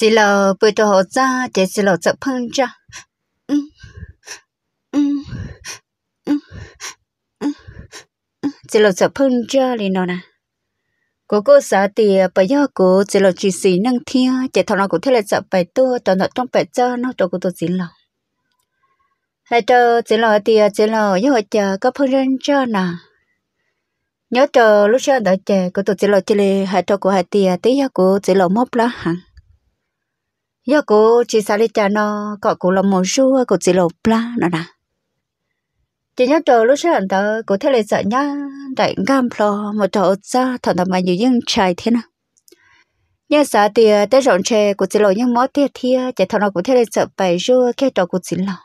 chỉ là bữa tôi học ra chỉ chỉ là chấp phân ra ừ ừ ừ, ừ. ừ. chỉ là chấp phân ra liền đó nè cô cô xã thì bây giờ cô chỉ là chỉ xí năng thiên chỉ thằng nào cũng thế là chấp bài tôi toàn là trong bài cho nó tôi cũng tôi chỉ là hay cho chỉ là thì chỉ là giờ chờ có phân ra cho nè nhớ cho lúc sau đợi chờ cô tôi chỉ là chỉ là hay cho cô hay thì tí giờ cô chỉ là mốc lá hẳn giờ cô chỉ xả đi cha nó cọ cô làm một số cô chỉ lột la nó nè chỉ nhớ trời lúc sáng tớ cô thấy lên sợ nhá đại gam lo một chỗ ra thằng thằng mày nhiều những trai thế nè nhưng sợ thì tới rộn chè cô chỉ lột những món tiệt thia chỉ thằng nó cũng thấy lên sợ bài rua khi trò cô chỉ lột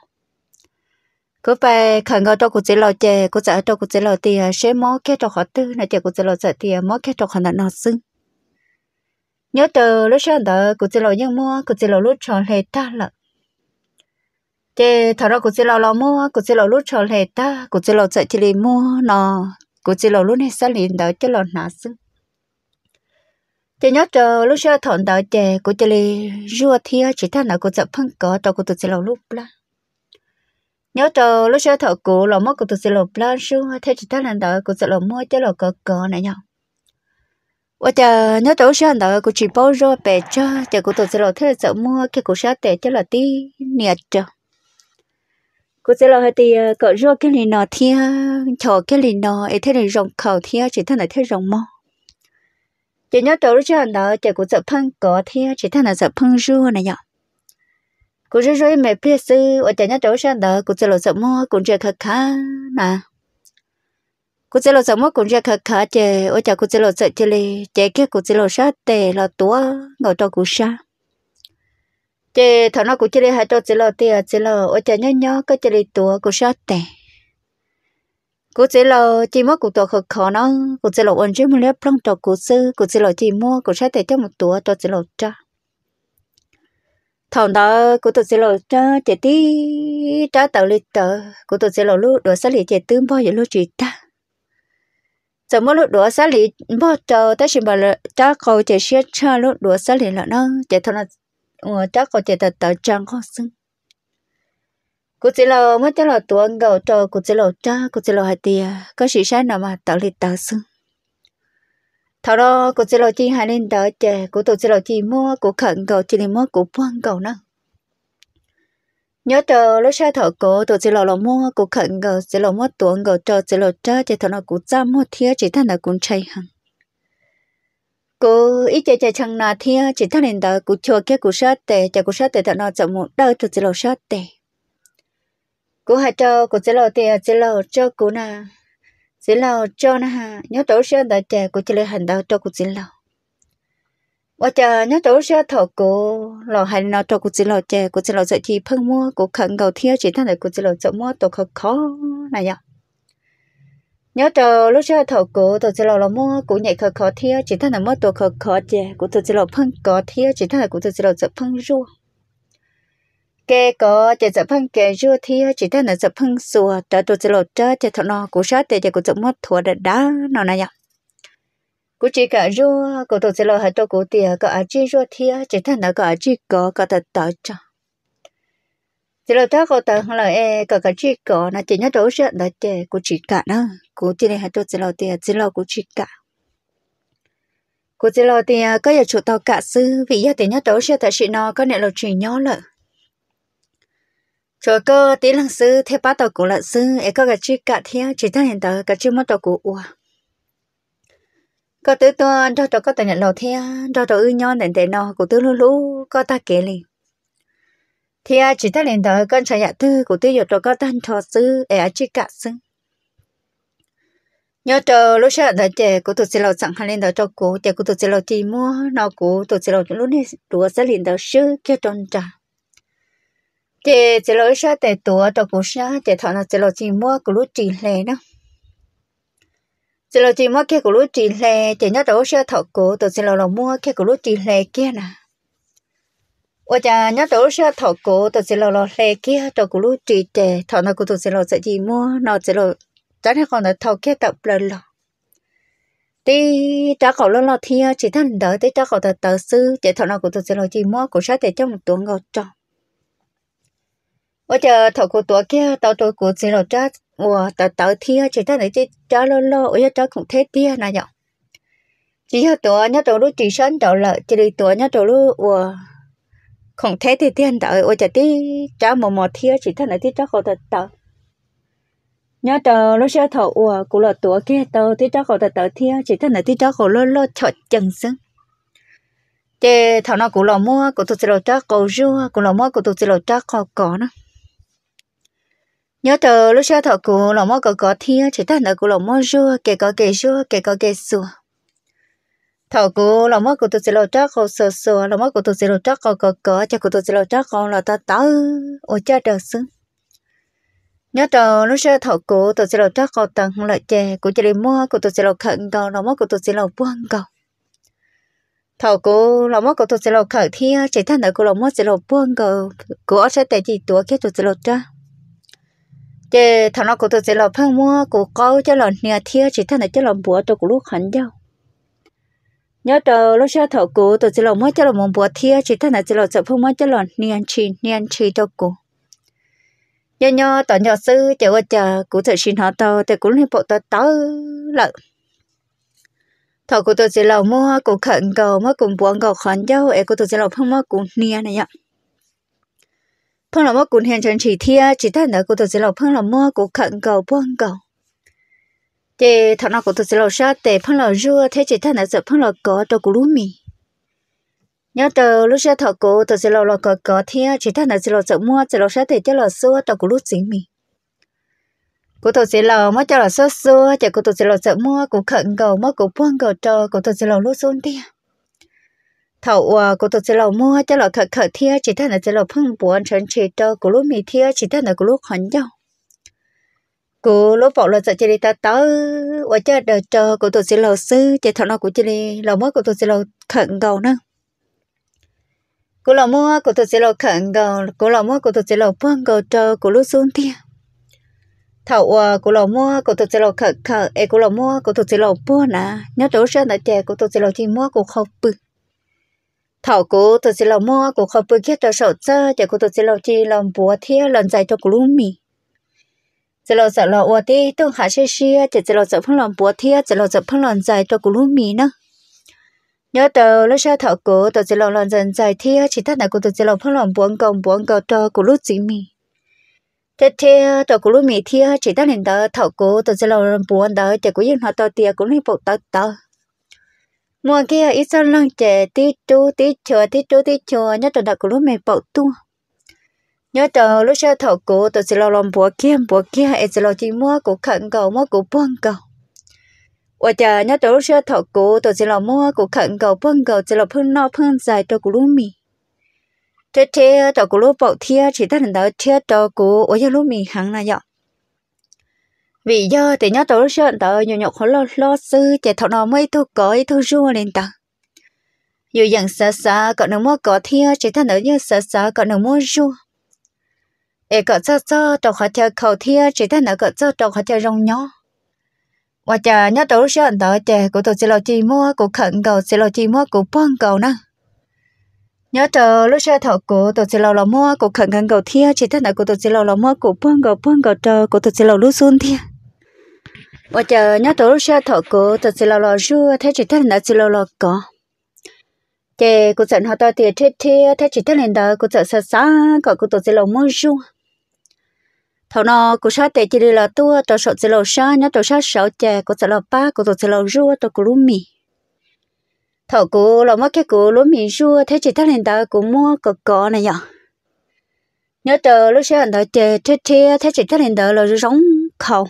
cô phải khẩn ngờ trò cô chỉ lột chè cô sợ trò cô chỉ lột thì sẽ món khi trò khó tư này chè cô chỉ lột sợ thì món khi trò khó nó xưng nhớ từ lúc sáng tờ cụ chỉ lo nhưng mua cụ chỉ lo lúc trò lệ ta lợ thế thằng đó cụ chỉ lo lo mua cụ chỉ lo lúc trò lệ ta cụ chỉ lo chạy thì mua nó cụ chỉ lo lúc này sáng liền đó chỉ lo nã sư, thế nhớ từ lúc sáng thằng đó chè cụ chỉ lì rùa thia chỉ thằng nào cụ chỉ phăng cỏ tao cụ chỉ lo lúc la nhớ từ lúc sáng thằng cụ lo mua cụ chỉ lo la sư, thế chỉ thằng nào đó cụ chỉ lo mua chứ lo cỏ cỏ này nhau 我就那都是很多个直播热白着，这个都是老太太 mua cái cổ sát để cho là tí nhiệt cho. Cô sẽ là thì cỡ rô cái lì nọ thì chờ cái lì nọ, ấy thế này rồng khẩu thì chỉ thân là thế rồng mò. Chỉ nhớ tổ rất là đó, chỉ cũng sợ phân có thì chỉ thân là sợ phân rô này nhở. Cô rất rồi mẹ biết sư, ở chỉ nhớ tổ rất là đó, cô sẽ sợ mua cũng chưa khá khá nè cụ chế lộ sợ mất cũng ra khờ khờ chè ôi chà cụ chế lộ sợ chè li chè kia cụ chế lộ sát tè là tua ngồi cho cụ sa chè thằng nó cụ chế li hai cho chế lộ tia chế lộ ôi chà nhớ nhớ có chế li tua cụ sát tè cụ chế lộ chỉ mất cụ tua khó, khờ nó cụ chế lộ ôn chứ mà lép lông cho cụ sư cụ chế lộ chỉ mua cụ sát tè cho một tua cho chế lộ cha thằng đó cụ tôi sẽ lộ cho chè tí trả tàu lịch tờ cụ tôi sẽ lộ lúc đồ sát lì chè tương bao giờ lúc chị ta giờ mỗi lúc đũa xá lý bố chờ tới xin bà là cha cầu chỉ xe cha lúc đũa xá lý là nó chỉ thôi là ngồi ừ, cha chỉ thật tờ trang khó xưng cụ chỉ là mới chỉ là tuổi ngầu chờ cụ chỉ là cha cụ chỉ là hai có sự sáng nào mà tạo lý tạo xưng thảo đó cụ chỉ là chi hai lên đỡ chè cụ tụ chỉ mua cụ khẩn cầu chỉ mua cụ quan cầu năng nhớ chờ lúc xa thở cố tụi chỉ lò lò mua cố khẩn ngờ chỉ lò mua tuồng ngờ chờ chỉ lò chờ chỉ thằng nào cố chăm mua thía chỉ thằng nào cũng chạy hàng cố ít chơi chơi chẳng nào thía chỉ thằng nào cố cụ chờ kia cụ sát tệ chờ cố sát tệ thằng nào chậm một đời tụi chỉ lò sát tệ cố hai chờ cố chỉ lò tệ chỉ lò chờ cố na chỉ lò chờ na nhớ tổ sơn đại trẻ cố chỉ lò hành đạo cho cố chỉ lò 我จะเนี่ยตัวเชื่อถกูเราให้เราตัวกูจะเราเจกูจะเราจะที่เพิ่งมั่วกูขังเกาเที่ยวจีท่านไหนกูจะเราจะมั่วตัวเขาเขาไหนยะเนี่ยตัวลูกเชื่อถกูตัวจะเราเรามั่วกูใหญ่เขาเขาเที่ยวจีท่านไหนมั่วตัวเขาเขาเจกูตัวจะเราเพิ่งเกาเที่ยวจีท่านไหนกูตัวจะเราจะเพิ่งรั่วแกก็จะจะเพิ่งแกรั่วเที่ยวจีท่านไหนจะเพิ่งสัวแต่ตัวจะเราเจอจะถนอกูเชื่อแต่จะกูจะมั่วถั่วเด็ดด้าเนาะไหนยะ cú chỉ cả rô cậu tổ sẽ lo hạt tôi cố tiền cậu ở chỉ rô thia chỉ thằng nào cậu ở chỉ có cậu thật tỏ cho chỉ lo thắc cậu không là e cậu cả chỉ có là chỉ nhất đối diện là chỉ cú chỉ cả đó cú chỉ này hạt tôi sẽ lo tiền chỉ lo cú chỉ cả cú chỉ lo tiền có giờ chủ tàu cả sư vì giờ tiền nhất đối diện tại sự nó có nệ lo chuyện nhỏ lợ cho cơ tí lăng sư thế bát tàu cũ lợ sư e cậu cả chỉ cả thia chỉ thằng hiện tại cả chỉ mất tàu cũ ua có tứ to cho cho có tận nhận lò thea cho cho ư nhon đến để nó của tứ lú lú có ta kể liền thea chỉ ta liền đó con trai nhà dạ tư của tứ giờ cho có tan thọ sư ẻ chỉ cả sư nhớ chờ lúc sợ đã trẻ của tụi xí lầu sẵn hàng lên đó cho cụ trẻ của tụi xí lầu thì mua nó của tụi xí lầu lúc này đùa sẽ liền đó sư kia tròn trà trẻ xí lầu sợ để đùa cho cụ sợ trẻ thọ nó xí lầu thì mua của lúc chỉ lẻ đó chỉ là chỉ mua kia của lúc chỉ lệ chỉ nhớ đâu xe thọ cổ tôi chỉ là là mua kia của lúc chỉ lệ kia nè ủa chả nhớ đâu xe thọ cổ tôi chỉ là là lệ kia cho của lúc chỉ trẻ thọ nó của tôi chỉ là sẽ chỉ mua nó chỉ là chắc là còn là thọ kia tập lần rồi đi trả cậu lo lo thia chỉ thân đỡ tí trả cậu tờ tờ sư chỉ thọ nào của tôi sẽ lo chi mua của sát để cho một tuần ngọt tròn ủa chả thọ của tôi kia tao tôi của sẽ lo trả tớ tớ chỉ 我到到天只他那只找了了，我要找空天爹那样。chỉ cho tôi nhớ đầu lúc chỉ sân đầu lợ chỉ được tớ nhớ đầu lúc 我空天的天到，我就得找某某天只他那只找好的到。nhớ đầu lúc sẽ cũng là tôi kia tớ tớ chỉ đầu thì 找好的到天只他那只找好了了 cho chân sưng. thế thằng nó cũng là mua cũng tôi sẽ là trả cầu rua cũng là mua cũng tôi sẽ là trả cầu cỏ nữa nhớ từ lúc xưa thọ cụ lò mò có có thiên chỉ ta nợ cụ lò mò rùa kể có kể rùa kể có kể sùa thọ cụ lò mò cụ tụi lò trắc có sờ sờ lò mò cụ tụi lò trắc có có có cho cụ tụi lò trắc có là ta tớ ô cha đờ sưng nhớ từ lúc xưa thọ cụ tụi lò trắc có tầng lợi chè cụ chỉ đi mua cụ tụi lò khẩn cầu lò mò cụ tụi lò buông cầu thầu cô là mất của tôi sẽ lột khẩn thi chỉ thân ở cô là mất sẽ lột buông cô cô sẽ tại chỉ tuổi kia tôi sẽ lột ra để thằng nó cũng tự chế là phân mua cũng câu cho là nhà thiê chỉ thằng này cho là bùa tôi cũng lúc hẳn đâu nhớ tờ lúc xưa thọ cụ tôi chế là mua cho là một bùa thiê chỉ thằng này chỉ là sợ phân mua cho là niên chi niên chi cho cũng nhớ nhớ tao nhớ sư chờ qua chờ cũng thử xin họ tao thì cũng liên bộ tao tao lợ thọ cụ tôi chế là mua cũng khẩn cầu mua cũng buồn cầu hẳn dâu ấy cũng tôi chế là phân mua cũng niên này nhá phong là mua cũng hiện chân chỉ thia chỉ thay nữa cũng tôi sẽ là phong là mua cũng khẩn cầu buông cầu thì thằng nào cũng tôi sẽ là sao để phong là rua thế chỉ thay nữa sẽ phong là có tôi cũng lúm mì nhớ từ lúc sẽ thọ cô tôi sẽ là là có có thia chỉ thay nữa sẽ là sợ mua sẽ là sao để cho là xua tôi cũng lúm chính mì cô tôi sẽ là mất cho là xua xua chỉ cô tôi sẽ là sợ mua cũng khẩn cầu mua cũng buông cầu cho cô tôi sẽ là lúm xuống tiền thầu của tôi sẽ lầu mua cho lầu thật khởi thia chỉ thằng là sẽ lầu phun buồn trần chỉ tơ của lúc mì thia chỉ thằng là của lúc hẳn nhau của lúc bỏ là sẽ chỉ đi ta tới và cho đời chờ của tôi sẽ lầu sư chỉ thằng nào của chỉ đi lầu mua của tôi sẽ lầu khẩn cầu nữa của lầu mua của tôi sẽ lầu khẩn cầu của lầu mua của tôi sẽ lầu phun cầu chờ của lúc xuống thia thầu ờ, của lầu mua của tôi sẽ lầu khẩn khẩn e của lầu mua của tôi sẽ lầu buồn à nhớ đối ra là chè của tôi sẽ lầu chỉ mua của không bự thảo cô tôi sẽ làm mua cô không bơi kia cho sầu chơi để cô tôi sẽ làm chi làm bùa thế làm dài cho cô lúc mì giờ lo sợ lo ua đi tôi hạ xe xe để sẽ lo sợ phong làm bùa thế giờ lo sợ phong làm dài cho cô lúc mì nữa nhớ tờ lúc sao thảo cô tôi sẽ làm làm dần dài thế chỉ thắt này cô tôi sẽ làm phong làm buông công buông cầu cho cô lúc gì mì thế thế tôi cô lúc mì thế chỉ thắt này đó thảo cô tôi sẽ làm làm buông đó để cô yên họ tôi tiền cũng nên bộ tao tao mua kia ờ, ít sao lăng chè tí chú tí chùa tí chú tí chùa nhớ trần đặc của lúc mẹ bậu tu nhớ trần lúc xe thầu cụ tôi sẽ lo lòng bùa kia bùa kia ít sẽ lo chỉ mua của khẩn cầu mua của buông cầu và chờ nhớ trần lúc xe thầu cụ tôi sẽ lo mua của khẩn cầu buông cầu sẽ lo phương no phương dài cho của lúc mì thế thế cho của lúc bậu thia chỉ ta lần đầu thia cho của ở giờ lúc mì hẳn là dọn vì giờ thì nhớ tổ sơn tờ nhiều nhọc khó lo lo sư chạy thọ nó mới thu cõi thu ru lên tờ dù dần xa xa cậu nó mua có thia chỉ thân ở như xa xa cậu nó mua ru, ê cậu xa xa tàu khó theo khẩu thia chỉ thân ở cậu xa tàu khó theo rong nhỏ và chờ nhớ tổ sơn tờ chè của tổ sẽ lo chi mua của khẩn cầu sẽ lo chi mua của bông cầu nè nhớ chờ lúc xe thọ của tổ chỉ lâu lò mua của khẩn cầu thia chỉ thân ở của tổ chỉ lâu lò mua của bông cầu bông cầu chờ của tổ chỉ lâu lúc xuân thia 我就那头些头哥，他只老老说，他只他那只老老讲。thế cô dẫn họ tới thì thế thế thế chỉ thế lên đó cô dẫn sợ sợ có cô tổ chức lâu mới ru thầu nó cô sợ tệ chỉ là tua tôi sợ chỉ lâu sợ nhớ tôi sợ sợ chè cô sợ lâu ba cô tổ chức lâu ru tôi cô lúm mì thầu cô lâu mất cái cô lúm mì ru thế chỉ thế lên đó cô mua cô có này nhở nhớ tôi lúc sáng đó chè thế thế thế chỉ thế lên đời là rong khẩu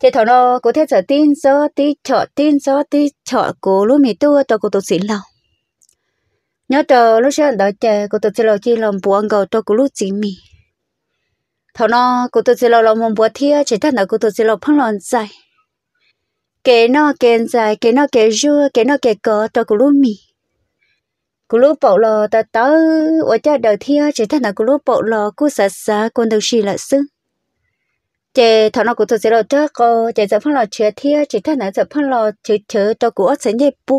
thế thằng nó có thể giờ tin gió tí chợ tin gió tí chợ cố lúc mì tua tôi cố tôi xin lòng nhớ chờ lúc sáng đợi chờ cố tôi xin lòng chi lòng buồn gầu tôi cố lúc chính mì thằng nó cố tôi xin lòng lòng mồm buồn thia chỉ thằng nó cố tôi xin lòng phong lòng dài kể nó kể dài kể nó kể dưa kể nó kể cờ tôi cố lúc mì cố lúc bộ lò ta tới ở cha đợi thia chỉ thằng nó cố lúc bộ lò cố sợ sợ con đầu xì là sưng chế thằng nó cũng thực sự là chắc có chế giờ phân lò chế thiệt chế thằng này giờ phân lò chế chế tôi cũng sẽ nhẹ bu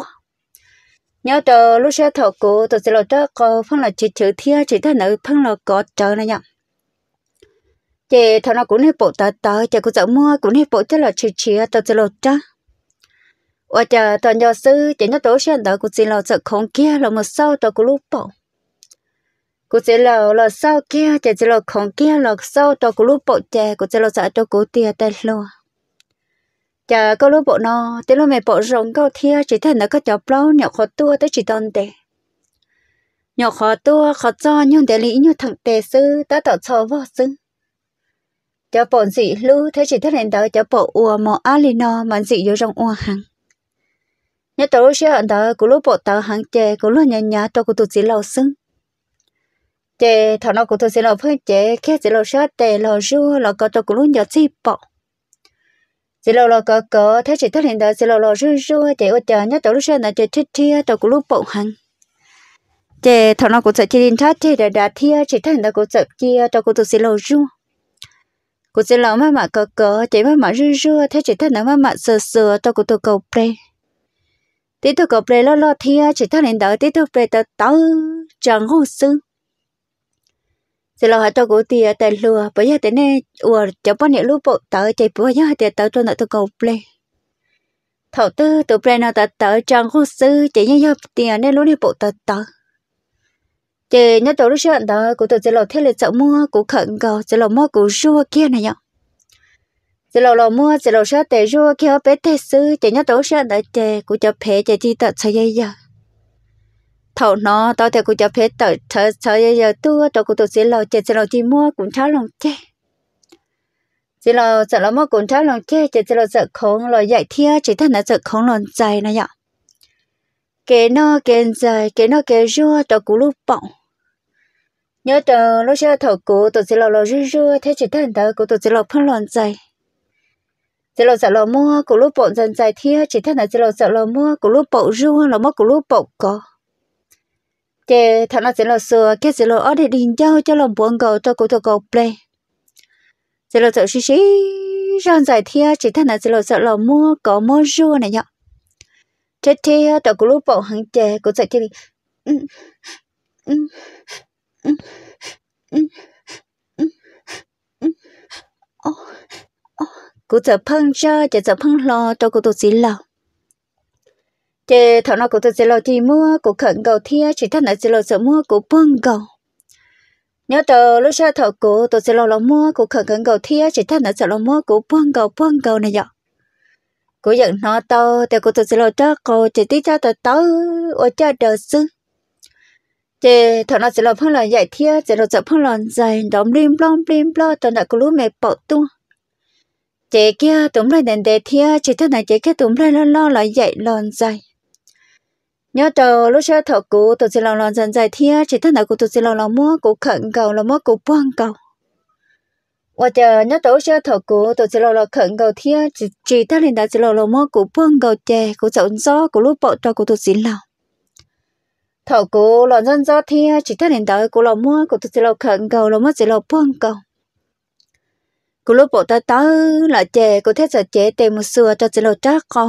nhớ cho lúc xưa thằng cũng thực sự là chắc có phân lò chế chế thiệt chế thằng này phân lò có chờ này nhở chế thằng nó cũng hết bộ tờ tờ chế cũng giờ mua cũng hết bộ chắc là chế chế tôi sẽ là chắc và chờ thằng nhớ sư chế nhớ tối xưa đó cũng chỉ là sợ không kia là một sau tôi cũng lúc bỏ cô sẽ là là sau kia chỉ chỉ là không kia là sau tôi có lúc bộ chè cô sẽ là sợ tôi cũng tiền tay luôn. chả có lúc bộ nó chỉ lúc mẹ bộ rồng câu thia chỉ thấy nó có chọc lâu nhỏ khó tua tới chỉ tồn tệ nhỏ khó tua khó cho nhưng để lý như thằng tề sư ta tạo cho vô sư cho bộ dị lu thế chỉ thế này đó cho bộ ua mò alino mà dị vô rồng ua hàng nhớ tôi sẽ ở đó của lúc bộ tàu hàng chè có lúc nhà nhà tôi có tụt dị lâu sưng chế thằng nó cũng thôi sẽ là phải chế khi sẽ là sợ chế là rú là có tôi cũng luôn nhớ chi bỏ sẽ là là có có thế chỉ thằng hiện tại sẽ là là rú rú chế ở chợ nhất tôi lúc sau là chế chết thia tôi cũng luôn bỏ hàng chế thằng nó cũng sợ chế điện thoại chế đã đã thia chỉ thằng hiện tại cũng sợ chia tôi cũng tôi sẽ là rú cũng sẽ là má mẹ có có chế má mẹ rú rú thế chỉ thằng nó má mẹ sờ sờ tôi cũng tôi cầu pre tí tôi cầu pre lo lo thia chỉ thằng hiện tại tí tôi pre tao tao chẳng hồ sưng giờ là họ cho cô tiền tiền lừa bây giờ tiền này ủa cho bọn này lúc bộ tớ chạy bữa nhá tiền tớ cho nó tôi cầu play thầu tư tụ play nó tớ tớ trang không sư chỉ nhớ nhớ tiền nên lúc này bộ tớ tớ chỉ nhớ tớ lúc trước đó của tôi sẽ là thế là chợ mua của khẩn cầu sẽ là mua của rua kia này nhở sẽ là là mua sẽ là sợ tiền rua kia bé thế sư chỉ nhớ tớ lúc trước đó chỉ cô cho bé chỉ chỉ tớ chơi vậy thầu nó tao theo cô cho phép tờ tờ tờ giờ tua tao cô tụi xin lo chết xin lo chỉ mua cũng cháu lòng chết xin lo sợ lắm mua cũng cháu lòng chết chết xin lo sợ không lo dạy thia chỉ thân là sợ không lo dạy này nhở cái nó cái dạy cái nó cái rua tao cũng lúc bỏng nhớ chờ lúc xưa thầu cũ tụi xin lo lo rua rua thế chỉ thân tao cô tụi xin lo phân lo dạy chỉ lo sợ lo mua cũng lúc bỏng dần dạy thia chỉ thân là chỉ lo sợ lo mua cũng lúc bỏng rua lo mua cũng lúc bỏng có chế thằng nó sẽ là sửa cái sẽ là ở đây đình giao cho lòng buồn cầu cho cụ thầu cầu play sẽ là sợ xí xí rằng giải thia chỉ thằng nó sẽ là sợ là mua có mua rùa này nhở chế thia tao cũng lúc bỏ hàng chế cũng dạy cái đi cụ sợ phân ra chỉ sợ phăng lo cho cụ tôi xí lòng chế thằng nào cũng tự lo thì mua cũng khẩn cầu thia chỉ thằng nó tự lo sợ mua cũng buông cầu nhớ tờ lúc sau thợ cụ tôi sẽ lo lo mua cũng khẩn khẩn cầu thia chỉ thằng nó sợ lo mua cũng buông cầu buông cầu này vậy cụ giận nó to thì cụ tự sẽ lo cho cô chỉ tí cho tới tớ ở cho đờ sư chị thằng nào sẽ lo phong lần dạy thia chỉ lo sợ phong lần dạy đóng lim lom lim lo tận đại cô lú mẹ bỏ tua chị kia tụm lại đèn đề thia chỉ thằng này chị kia tụm lại lo lo là dạy lòn dạy nhớ trâu lúc xưa thợ cụ tụi chị lòng lòng dần dài thia chỉ thân nào cụ tụi chị lòng lòng mua cụ khẩn cầu lòng mua cụ buông cầu và chờ nhớ trâu xưa thợ cụ tụi chị lòng lòng khẩn cầu thia chỉ chỉ thân lên đã chị lòng lòng mua cụ buông cầu che cụ chậu gió cụ lúc bỏ cho cụ tụi chị lòng thợ cụ lòng dân gió thia chỉ thân lên đã cụ lòng mua cụ tụi chị lòng khẩn cầu lòng mua chỉ lòng buông cầu cụ lúc bỏ ta tới là che cụ thế sợ che tìm một xưa cho chị lòng trác cầu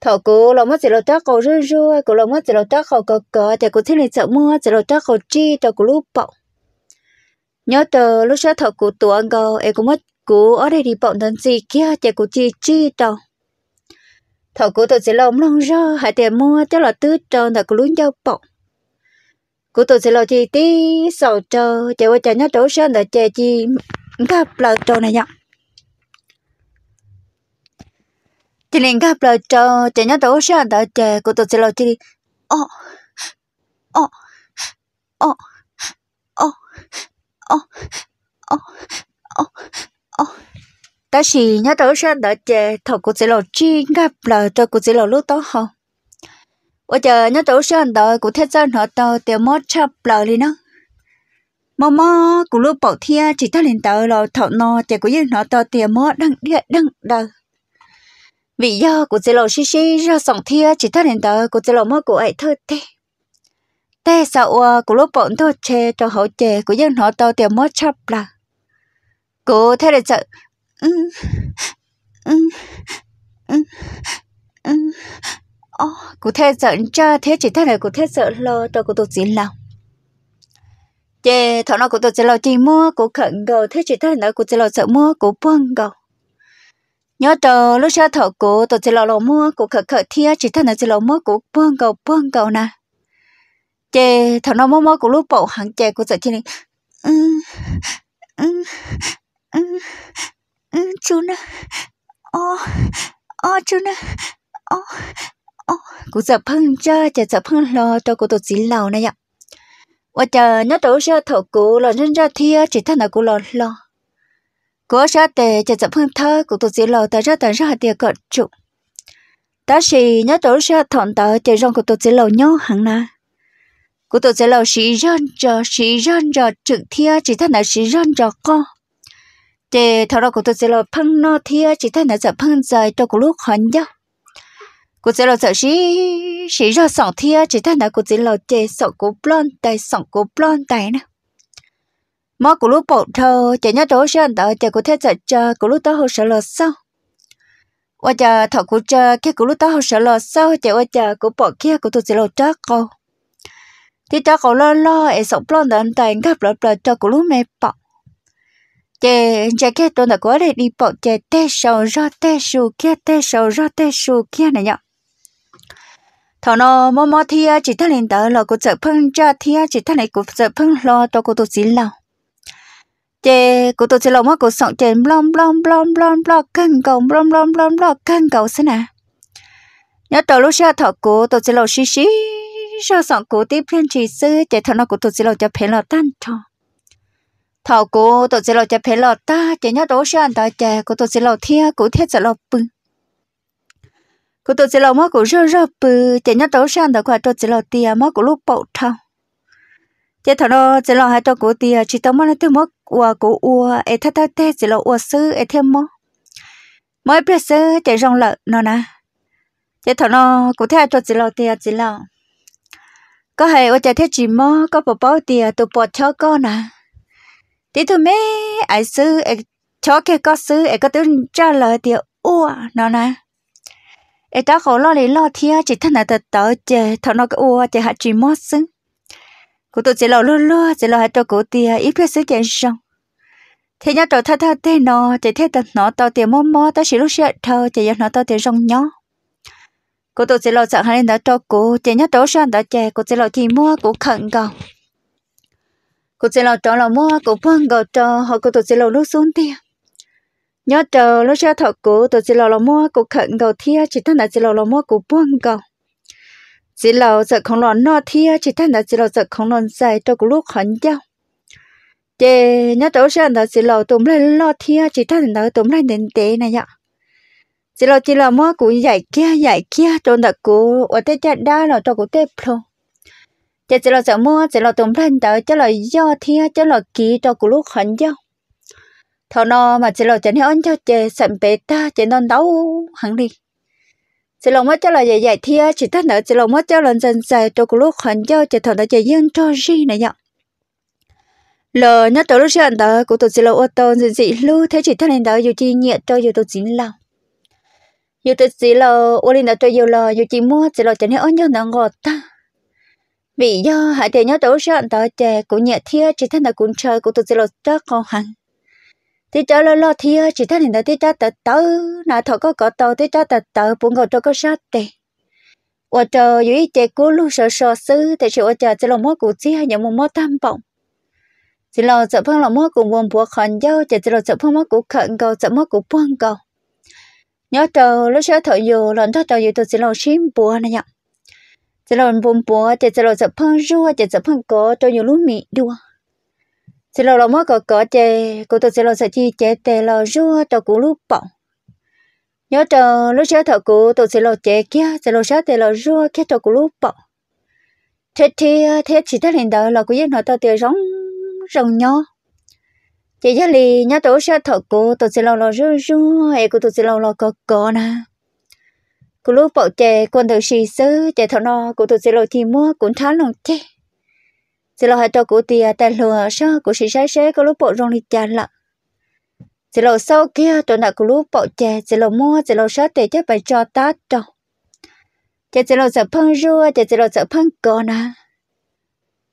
thọ cô lo mất chỉ lo tắc cô rơi rơi cô lo mất chỉ lo tắc cô cờ cờ thì cô thiên lý sợ mua chỉ lo tắc cô chi cho cô lúc bọc nhớ tờ lúc sáng thọ cô tụ ăn gò em cô mất cô ở đây đi bọc thân gì kia thì cô chi chi tàu thọ cô tụ sẽ lòng lòng ra hãy để mua cho là tứ tròn thọ cô luôn giao bọc cô tụ sẽ lo chi tí sầu trờ chạy qua chạy nhớ chỗ sáng là chạy chi gặp là tròn này nhở chỉ nên gặp lại cho chỉ ờ, ờ, ờ, nhớ tổ sẽ đợi chờ của tôi sẽ lo chỉ ô ô ô ô ô ô ô ô ta chỉ nhớ tổ sẽ đợi chờ thầu của sẽ lo chỉ gặp lại cho của sẽ lo lúc đó không bây giờ nhớ đâu sẽ đợi của thế gian họ tàu tiểu mót chập lại đi nữa mò mò cũng lúc bảo thia chỉ ta lên tàu lo thầu nó chỉ có những nó tàu tiểu mót đang điện đang đời vì do của chế lộ xí xí ra sòng thia chỉ thắt đến tờ của chế lộ mất của ấy thơ tê tê sợ của lúc bọn thơ chê cho hậu chê của dân họ tao tiền mất chập là cô thế là sợ ừ ừ ừ ừ Ồ, cụ thế sợ cho thế chỉ thế này cụ thế sợ lo cho cụ tôi chỉ lòng chê thọ nó của tôi chỉ lo chi mua của khẩn gầu thế chỉ thế này của tôi lo sợ mua của buông gầu nhớ trò lúc xa thọ cổ tôi chỉ lò lò mua cổ khờ khờ thia chỉ thân là chỉ lò mua cổ buông cầu buông cầu nè chè thằng nó mua mua cổ lúc bộ hàng chè cổ sợ thiên ừ chú nè ô ô chú nè ô ô cổ sợ phăng cha chè sợ phăng lò cho cổ tôi chỉ lò này ạ và chờ nhớ trò lúc xa thọ cổ lò nhân ra thia chỉ thân là cổ lò lò có ra tệ cho dập phương thơ của tụi dì lầu ta ra tận ra hạt tiền cỡ trụ ta sĩ nhớ tổ ra thọn tờ chạy rong của tụi dì lầu nhau hẳn na của tụi dì lầu sĩ rơn rờ sĩ rơn rờ trực thia chỉ thân là sĩ rơn rờ co chạy thọ ra của tụi dì lầu phăng no thia chỉ thân là dập phăng dài cho của lúc hoàn nhau của chỉ là sợ sĩ sĩ ra sòng thia chỉ thân là của chỉ là chê sòng cô blon tay sòng cô blon tay nè mà cũng lúc bộ thơ chạy nhá chỗ sơn tờ chạy có thế chạy chờ cũng lúc đó hồ sợ lợt sao và chờ thọ cũng chờ khi cũng lúc đó hồ sợ lợt sao chạy và chờ cũng bỏ kia cũng tụt sẽ lột chắc cô thì chắc cậu lo lo em sống lo đến tay gặp lợt lợt cho cũng lúc mẹ bỏ chạy chạy kia tôi đã có để đi bỏ chạy tê sầu ra tê sù kia tê sầu ra tê sù kia này nhở thọ nó mò mò thia chỉ thằng lên tờ lo cũng sợ phăng cha thia chỉ thằng này cũng sợ phăng lo cho cô tụt xí lao chê cụ tôi sẽ lòng mắt cô sọn chê blom blom blom blom blom cân cầu blom blom blom blom cân cầu xin à nhớ tôi lúc xa thọ cô tôi sẽ lòng xí xí sao sọn cô tiếp phiên chỉ sư chê thọ nó cô tôi sẽ lòng cho phê lọ tan thọ thọ cô tôi sẽ lòng cho phê lọ ta chê nhớ tôi xa anh ta chê cô tôi sẽ lòng thia cô thiết sẽ lòng bưng cô tôi sẽ lòng mắt cô rơ rơ bư chê nhớ đổ xa anh ta qua tôi sẽ lòng tia mắt cụ lúc bậu thao chê thọ nó sẽ lòng hai tôi cụ tia chỉ tao mắt nó tiêu mất ua của ua e thay thay thế chỉ là ua sư e thêm mó mỗi bữa sư chạy rong lợ nó nè chạy thằng nó cũng theo cho chỉ là tiền chỉ là có hay ua chạy thế chỉ mó có bỏ bao tiền tụ bỏ cho con nè tí thôi mấy ai sư e cho cái có sư e có tưởng trả lời tiền ua nó nè e đó khổ lo lý lo thiệt chỉ thằng nào tớ tớ chạy thằng nó cái ua chạy hạt chỉ mó xứng cô tôi chỉ lo lo lo chỉ lo hai cho cô tia ít biết sứ chuyện xong thế nhau trâu tha tha tê nó chỉ thế tập nó tao tiền mò mò tao chỉ lúc sợ thơ chỉ giờ nó tao tiền rong nhó cô tôi chỉ lo sợ hai nó cho cô, chỉ nhau trâu sang đã chè cô chỉ lo chỉ mua cô khẩn cầu cô chỉ lo trâu lo mua cô phân cầu trâu họ cô tôi chỉ lo lúc xuống tia nhớ trâu lúc sợ thọ cô tôi chỉ lo lo mua cô khẩn cầu thia chỉ thằng là chỉ lo lo mua cô phân cầu chỉ lo giờ không nói nó thì chỉ thấy là chỉ lo giờ không nói sai cho cái lúc hận nhau chị nhớ tổ anh ta chỉ lo tụm lên lo thì chỉ thấy là tụm lên đến thế này nhở chỉ lo chỉ lo mua cũng dạy kia dạy kia cho đặc cũ, ở thế chặt đa là cho cụ tết pro chỉ chỉ lo sợ mua chỉ lo tụm lên tới chỉ lo do thì chỉ lo ký cho cụ lúc hận nhau thọ nó mà chỉ lo chỉ nên ăn cho chị sẵn bê ta chỉ nên đấu hẳn đi chỉ lòng mất cho là dạy dạy thia chỉ thắt nữa chỉ lòng mất cho lần dần dài tôi cũng lúc hẳn cho chỉ thằng đó chỉ riêng cho ri này nhở lờ nhớ tôi lúc chọn đó cũng tôi chỉ là ô tô dần dị lưu thế chỉ thắt nên đó dù chi nhẹ cho dù tôi chính lòng dù tôi chỉ là ô linh đó cho dù lờ dù chi mua chỉ là chẳng hiểu nhau nó ngọt ta vì do hãy thế nhớ tôi lúc chuyện đó chè cũng nhẹ thia chỉ thắt là cũng chơi cũng tôi chỉ là chắc không hẳn thì trả lo lo thì chỉ thấy hình đó thì trả tờ tớ nà thọ có cọ tớ thì trả tờ tớ bụng ngồi cho có sát tề ở chờ dưới chế cố lu sợ sợ sư thì chỉ ở chờ chỉ lo mua cụ chi hay nhậu mua mua tam bọng chỉ lo sợ phong lo mua cụ buồn bùa khẩn dâu chỉ chỉ là sợ phong mua cụ khẩn cầu sợ mua cụ buông cầu nhớ chờ lúc sợ thọ dù lần đó chờ dù tôi chỉ lo xiêm bùa này nhở chỉ lo buồn bùa chỉ chỉ lo sợ phong rua chỉ sợ phong cố cho nhiều lúc mì đua xin lỗi lòng mất có có chê cô tôi xin lỗi sẽ chi chê tê lo rua cho cú lúc bỏng nhớ chờ lúc chơi thợ cú tôi xin lỗi chê kia xin lỗi sợ tê lo rua kia cho cú lúc bỏng thế thì thế chỉ ta lên đó là cú yên nói tao tiêu rong rong nhó chị gia lì nhớ tổ sẽ thợ cú tôi xin lỗi lo rua rua hay cô tôi xin lỗi lo có có nè cô lúc bỏng chê quân thợ sĩ sứ chê thợ no cô tôi xin lỗi thì mua cũng thá lòng chê chỉ lo hai tàu của tia tại lừa sao của sĩ sai sẽ có lúc bộ rong đi chăn lạ chỉ lo sau kia tụi nãy của lúc bỏ chè chỉ lo mua chỉ lo sát để chắc phải cho tát cho chè chỉ lo sợ phăng rùa, chè chỉ lo sợ phăng cò nà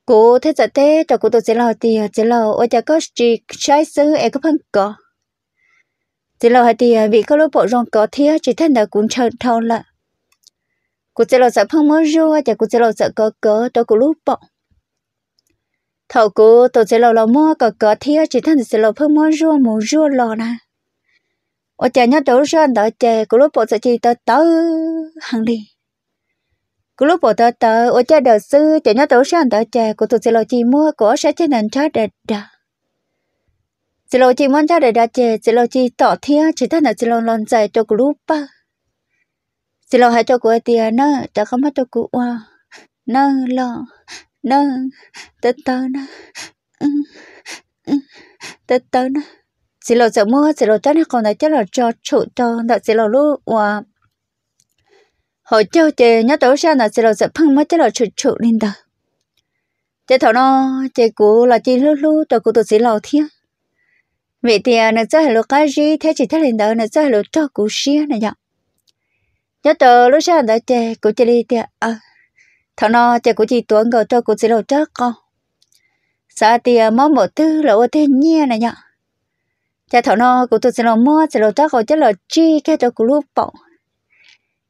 cô thế giờ thế cho cô tôi chỉ lo tia chỉ lo ở nhà có gì sai sứ em có phăng cò chỉ lo hai tia vì có lúc bộ rong có thia chỉ thân là cũng chơi thâu lạ cô chỉ lo sợ phăng mới rùa, chè cô chỉ lo sợ cò cò tôi của lúc bỏ thầu cô tôi sẽ lo lo mua cờ cờ thiếu chỉ thân sẽ lo phương mua rua mù rua lo nè ở chè nhớ đấu sơn đó chè của lúc bộ sẽ chỉ tớ tớ hàng đi của lúc bộ tớ tớ ở chè đầu sư chè nhớ đấu sơn đó chè của tôi sẽ lo chỉ mua của sẽ trên nền trái đẹp đẹp sẽ lo chỉ muốn trái đẹp đẹp chè sẽ lo chỉ tỏ thia chỉ thân là sẽ lo lon dài cho của lúc ba sẽ lo hai cho của tiền nữa chả không mất cho của ờ, nơ lo nó từ từ nó từ từ nó chỉ lo sợ mua chỉ lo chắc nó còn lại chắc là cho chủ cho đó chỉ lo lúc và họ cho chị nhớ tối xa là chỉ lo sợ phăng mới chắc là chủ chủ lên đó chị thảo nó chị cũ là chị lúc lúc tôi cũ tôi chỉ lo thiếu. vậy tiền ờ, là chắc là lúc cái gì thế chị thấy lên đó là chắc là lúc cho cũ xia này nhở dạ. nhớ tối lúc xa là chị cũ chị đi thì à ờ thằng nó chỉ của chị tuấn ngờ tôi cũng chỉ đầu trước con sa thì ờ, mó một thứ là ô thế nhia này nhở cha thằng nó của tôi sẽ làm mua sẽ làm trước còn chắc là chi cái cho cũng lúc bỏng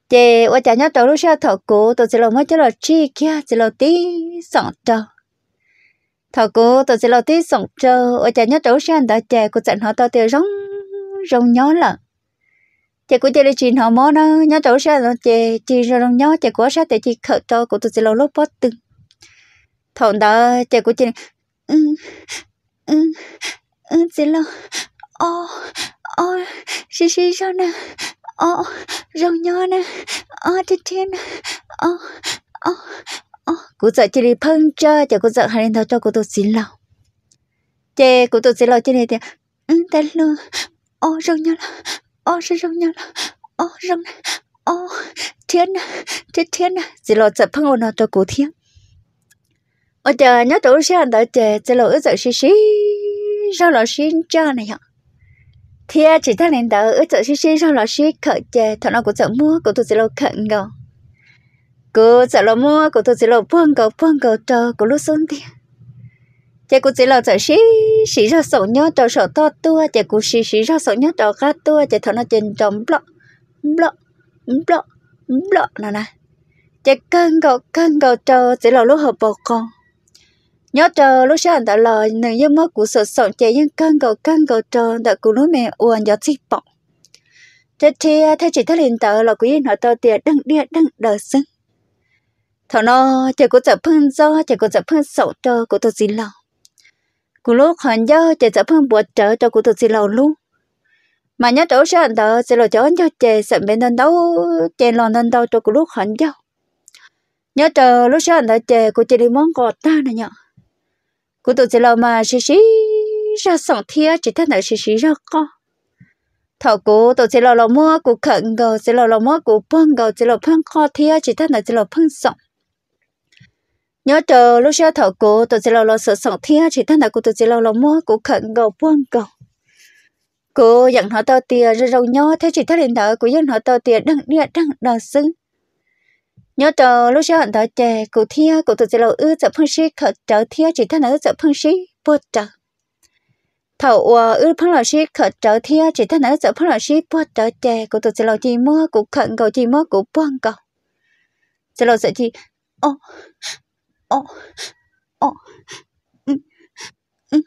chị ô cha nhớ tôi lúc sau thằng cô tôi sẽ làm mua chắc là chi kia sẽ làm tí sọn trâu thằng cô tôi sẽ làm tí sọn trâu ô cha nhớ tôi lúc sau đã chè của chẳng họ tao tiêu rong rong nhó lợn chị của chị đi chuyện họ món nó nhớ chỗ sẽ là chị chị rồi đồng nhớ chị của xe thì chị khởi cho của tôi chị lâu lúc bớt từng thằng đó chị của chị ừ ừ ừ chị lâu ô ô xí xí cho nè ô rồng nhớ nè ô trên trên ô ô ô của chị chị đi phân cho chị của chị hai lên cho của tôi xin lâu chị của tôi chị lâu trên này thì ừ ta luôn ô rồng nhớ ô sao rung nhau ô rung ô thiên thiên thiên chỉ lo chập phong ồn cho cụ thiên ô chờ nhớ tủ xe anh đợi chỉ lo ước giận xí xí sao lo xí cho này hả thiên chỉ thấy lên đợi ước giận xí xí sao lo xí khởi chờ thằng nào cũng sợ mua cũng tôi chỉ lo khẩn ngầu cô sợ lo mua cô tôi chỉ lo buông cầu buông cầu chờ cô lúc xuống thiên chị cũng chỉ là sợ xí xí ra sổ nhớ cho sổ to tua chị cũng xí xí ra sổ nhớ cho cá tua chị thọ nó trên trồng bọ bọ bọ bọ nè nè chị cân cầu cân cầu chờ chỉ là lúc hợp bồ con nhớ chờ lúc sáng đã lời nửa giấc mơ của sợ sổ chị nhưng cân cầu cân cầu chờ đã cú lúc mẹ uồn gió chích bọ chị thì theo chị thấy liền tờ là quý nó to tiền đừng đi đừng đờ sưng thọ nó chị cũng sợ phương do chị cũng sợ phương sổ chờ của tôi xin lòng cú lúc hận gió chị sẽ phương buộc trở cho cú tụt xì lầu luôn mà nhớ chỗ anh ta sẽ lo cho anh cho chị sẽ bên anh đấu chị lo anh đấu cho cú lúc hận gió nhớ chờ lúc sẽ anh ta chị cú chỉ đi món cọt ta này nhở cú tụt xì lầu mà xì xì ra sòng thia chỉ thân ở xì xì ra co thọ cú tụt xì lầu lầu mua cú khẩn gầu xì lầu lầu mua cú bông gầu xì lầu phăng co thia chỉ thân ở xì lầu phăng sòng nhớ chờ lúc sau thọ cô tôi sẽ lo lo sợ sòng thiên chỉ thân là cô tôi sẽ lo lo mua cô khẩn cầu buông cầu cô dặn họ tao tiền rồi rầu nhớ thế chỉ thân lên thở của dặn họ tao tiền đăng địa đăng đờ xứng nhớ chờ lúc sau hẳn thọ chè cô thiên cô tôi sẽ lo ư sợ phương sĩ khẩn chờ thiên chỉ thân là sợ phương sĩ bớt chờ thầu ua ư phân lão sĩ khởi trở thia chỉ thân ở sợ phân lão sĩ bua chờ chè của tôi sẽ lão chỉ mua của khẩn cầu chỉ mua của buông cầu sẽ lão sợ chỉ ô ồ ừ ừ, ừ.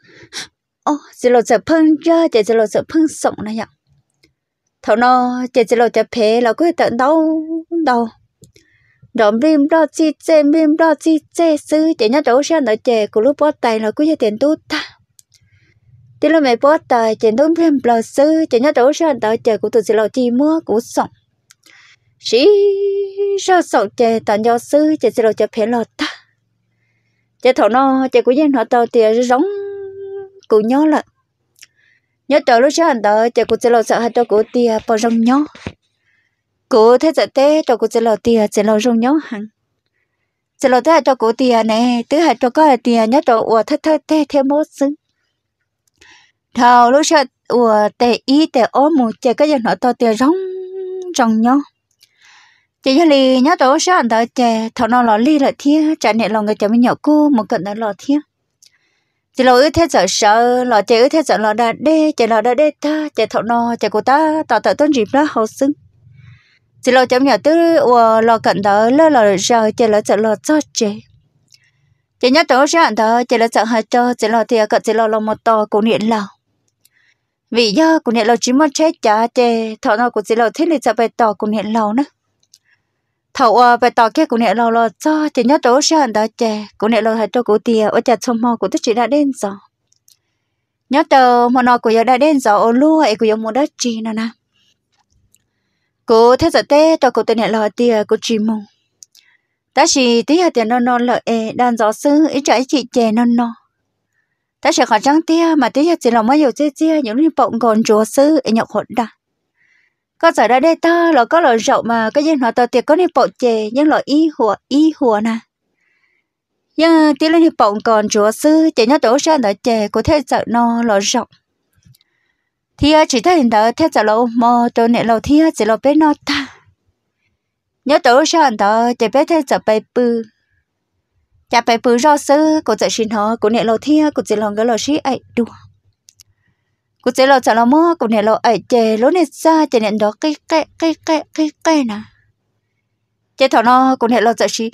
ồ chỉ lo sợ phun ra chỉ chỉ lo sợ này nhở thầu nó chỉ chỉ lo sợ phê là cứ tận đâu đâu đó bim đó chi chê bim đó chi chê sư chỉ nhát đầu xe nói chè của lúc bót tay là cứ cho tiền tu ta chỉ là mẹ bót tay chỉ đúng bim đó sư chỉ nhát đầu xe nói chè của tụi chỉ lo chi mua của sọng sĩ ra sọng chè tận do sư chỉ chỉ lo cho phê lo ta chị thọ nó chị cũng dân họ tàu thì giống cụ nhó là nhớ tàu lúc sáng đó chị cũng sẽ lò sợ hai tàu cụ tia bỏ rong nhó cụ thế giờ thế tàu cụ sẽ lò tia sẽ lò giống nhó hẳn sẽ lò thế hai tàu cụ tia nè thứ hai tàu có tia nhớ tàu ủa thế thế thế thêm một xứng thầu lúc sáng ủa tệ ý tệ ốm một chị cái dân họ tàu tia giống rong nhó chị nhớ lì nhớ tổ sẽ ăn tới chè thọ nó lò li là thia chả nhẹ lòng người chồng mình nhỏ cô một cận nó lò thia chị lò ướt thế sợ sợ lò chè ướt thế sợ lò đà đê chè lò đà đê ta chè thọ nó chè của ta tỏ tỏ tôn dịp đó hậu xứng chị lò chồng nhỏ tư ủa lò cận đó lơ lò giờ chè lò sợ lò cho chè chị nhớ tổ sẽ ăn tới chè lò sợ hai cho chè lò thia cận chè lò lòng một to cũng niệm lò vì do cũng niệm lò chỉ một chết chả chè thọ nó cũng chỉ lò thế lịch sợ bày tỏ cũng niệm lò nữa thầu ờ, về tàu kia của nhẹ lò lò cho chỉ nhớ tố sẽ hẳn đó chè của nhẹ lò hai cho cụ tìa ở chặt sông mò của tất chỉ đã đến rồi nhớ tờ mà nó của giờ đã đến rồi ô lúa ấy của giống mua đất chi nè nè cụ thế giờ tê cho cụ tiền nhẹ lo tìa cụ chỉ mù ta chỉ tí hạt tiền non non lợi e đàn gió sư ý cho ý chị chè non non ta sẽ khỏi trắng tia mà tí hạt chỉ là mới nhiều chia chia những lúc bọng còn chúa sư ấy nhậu hỗn đà có giờ đã đây to là có lọ rộng mà cái gì họ tao tiệc có nên bộ chè nhưng lọ y hùa y hùa nè nhưng tí lên thì bọn còn chúa sư chỉ nhớ tổ ra đã chè có thể sợ no lọ rộng thì chỉ thấy hình đó thế sợ lâu mò tôi nè lâu thì chỉ lâu bé nó ta nhớ đổ ra đỡ chỉ bé thế sợ bay bư chả bay bư do sư có sợ xin họ cũng nè lâu thì cũng chỉ lòng cái lọ sĩ ấy đùa กูเจอเราจะเราเมื่อกูเนี่ยเราไอเจรถเนี่ยซ่าเจเนี่ยดอกใกล้ใกล้ใกล้ใกล้ใกล้ใกล้นะเจถอนอกูเนี่ยเราจะชี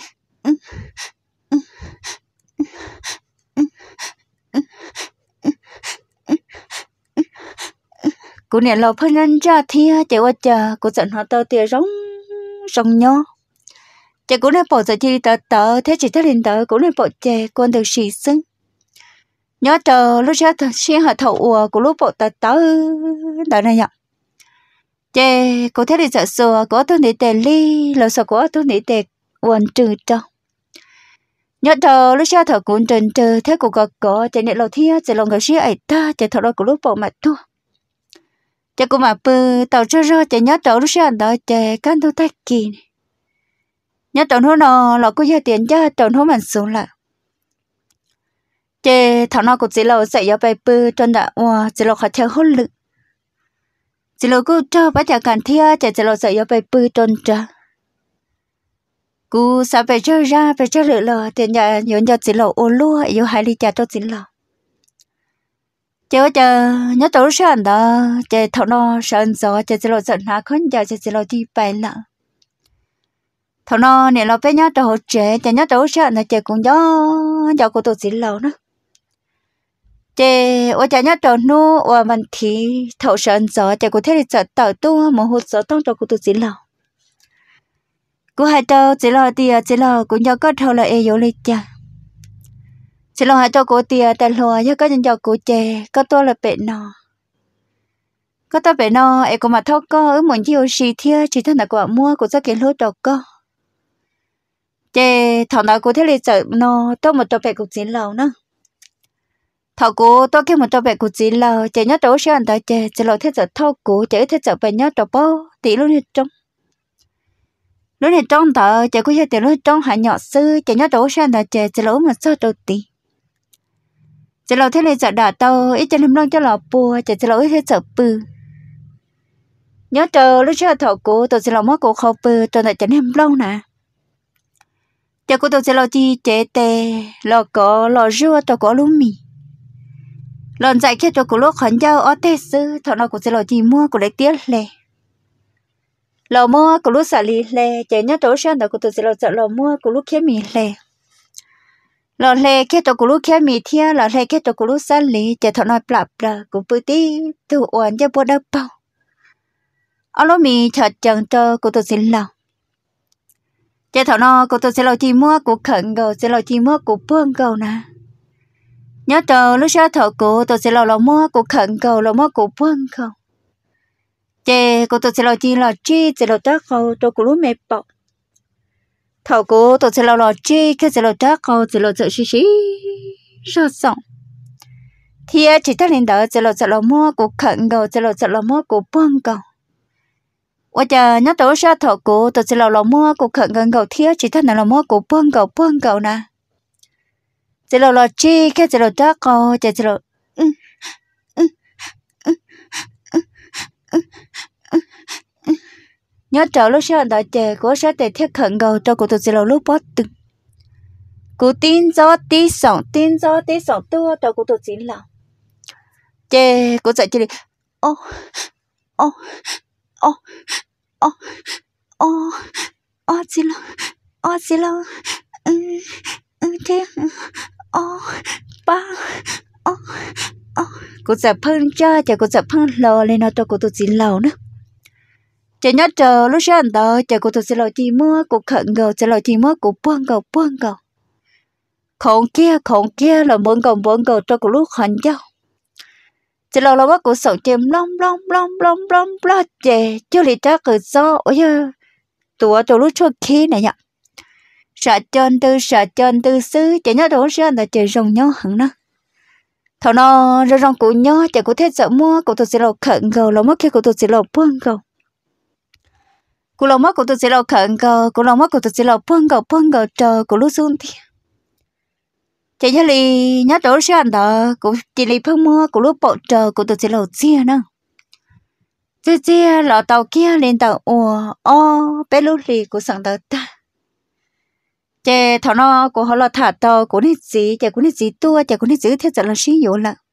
กูเนี่ยเราเพิ่งนั่นจ้าเทียเจว่าจ้ากูจะหาเตาเตียร้องร้องย่อ chị cũng nên bỏ giờ chi tớ tớ thế chỉ thất hình tớ cũng nên bỏ chè con được xì xưng nhớ chờ lúc trước xin hợp thụ của lúc bộ tật tớ đó này nhở chê cô thấy đi sợ sửa có tôi nghĩ tề ly lỡ sợ có tôi nghĩ tề quần trừ trong nhớ chờ lúc trước thợ cũng trần trừ thế cô gật cổ chê nhận lâu thia chê lòng gạo xí ấy ta chê thọ đó của lúc bộ mặt thua chê cô mà bự tàu cho rơ chê nhớ chờ lúc trước đó chê căn tôi tách kỳ nhớ chờ nó nó là cô gia tiền cho chờ nó mình xuống lại chế thằng nó cũng chỉ lâu sẽ yếu bay bư cho đã ua chỉ lâu khó chơi hôn lực chỉ lâu cứ cho bắt chả cản thia chả chỉ lâu sẽ yếu bay bư cho đã cú sao về chơi ra về chơi lửa lò tiền nhà nhớ nhớ chỉ lâu ô lúa yếu hai ly trà cho chỉ lâu chờ chờ nhớ tối sáng đó chờ thằng nó sáng gió chờ chỉ lâu giận hà khốn giờ chờ chỉ lâu đi bay lợ thằng nó nè lo bé nhớ tổ chế chờ nhớ tổ sáng là chờ cũng nhớ nhớ cô tổ chỉ lâu nữa chị ở nhà nhà trò nu ở mình thì thấu sơn gió chị có thể chợ tàu tu mà hụt gió trong cho cô tôi chỉ lò cô hai trò chỉ lò thì chỉ lò cũng nhớ có thâu là e yếu lên cha chỉ lò hai trò cô thì tại lò nhớ có nhân dọc của chị có tôi là bệnh nọ có tôi bệnh nọ em cũng mà thâu có ở muốn nhiều gì thia chỉ thân là quả mua của gia kiến lúa trò có chị thằng nào cô thấy là chợ nó tôi một trò bệnh cũng chỉ lò nữa thọ cú tôi kêu một trò về cú chỉ là chỉ nhớ trâu sẽ ăn ta chè chỉ lỡ thế giờ thọ cú chỉ thế giờ bé nhớ trâu bao tỷ luôn hết trong lúc này trong tờ chỉ có thể tỷ lúc trong hạ nhỏ sư chỉ nhớ trâu sẽ ăn ta chè chỉ lỡ mà sao trâu tỷ chỉ lỡ thế này giờ đã tàu ít chân làm lông cho lọ bùa chỉ chỉ lỡ thế giờ bự nhớ trâu lúc chưa thọ cú tôi chỉ lỡ mất cú khâu bự trâu lại chân làm lâu nè chỉ có tôi chỉ lỡ chi chế tè lọ cỏ lọ rùa tôi có lúa mì lần dạy kia cho cô lúc khẩn giao ở tết sư thọ nào cũng sẽ lo chỉ mua của lấy tiếc lệ lò mua của lúc xả lì lệ chạy nhớ chỗ sang đó của tôi sẽ lo sợ lò mua của lúc kia mì lệ lò lệ kia cho cô lúc kia mì thia lò lệ kia cho cô lúc xả lì chạy thọ nào bạp là cũng bự tí tự uẩn cho bữa đắp bao ở lúc mì chợt chẳng cho cô tôi sẽ lo chạy thọ nào cô tôi sẽ lo chỉ mua của khẩn gầu sẽ lo chỉ mua của buông gầu nè nhớ tờ lúc xa thợ cụ tôi sẽ lò lò mua cụ khẩn cầu lò mua cụ quân không chè cụ tôi sẽ lò chi lò chi sẽ lò tác cầu tôi cụ lúc mẹ bọ thợ cụ tôi sẽ lò lò chi cái sẽ lò tác cầu sẽ lò sợ xí xí sợ sọng thì chỉ ta lên đỡ sẽ lò sẽ lò mua cụ khẩn cầu sẽ lò sẽ lò mua cụ quân cầu ôi giờ nhớ tờ lúc xa thọ cụ tôi sẽ lò lò mua cụ khẩn cầu thì chỉ ta là lò mua cụ quân cầu quân cầu nè chế lộ lo chi cái chế lộ đó co chế chế lộ nhớ trở lúc sau đó chế cố sẽ để thiết khẩn cầu cho cụ tụ chế lộ lúc bớt từng cụ tin gió tí sóng tin gió tí sóng tua cho cụ tụ chế lộ chế cố dạy chế đi ô ô ô ô ô ô chế lộ ô ừ ừ 嗯嗯，这样。ô ba ô ô cô sợ phun cho chờ cô sợ phun lò lên nó cho cô tôi xin lò nữa chờ nhớ chờ lúc sáng đó chờ cô tôi xin lò chỉ mua cô khẩn ngầu xin lò chỉ mua cô buông ngầu buông ngầu khổng kia khổng kia là buông ngầu buông ngầu cho cô lúc hạnh nhau chỉ lâu lâu cô sợ chém lom lom lom lom lom lo chè chưa lì chắc cứ do ôi tụi tôi lúc cho khi này nhở sợ chân tư sợ chân tư sư chỉ nhớ đồ riêng là chỉ rồng nhớ hẳn nữa thầu nó rồi rong cụ nhớ chỉ cụ thế sợ mua cụ tôi sẽ lộ khẩn gầu lộ mất khi cụ tôi sẽ lộ buông gầu cụ lộ mất cụ tôi sẽ lộ khẩn gầu cụ lộ mất cụ tôi sẽ lộ buông gầu buông gầu chờ cụ lúc xuống thì chỉ nhớ li nhớ đồ riêng đó cụ chỉ li phương mua cụ lúc bộ chờ cụ tôi sẽ lộ chia nữa chia chia lọ tàu kia lên tàu ùa ô bé lúc li cụ sẵn tàu ta chè thằng nó của họ là thả tàu của nít gì chè của nít gì tua chè của nít giữ theo giờ là xí yếu là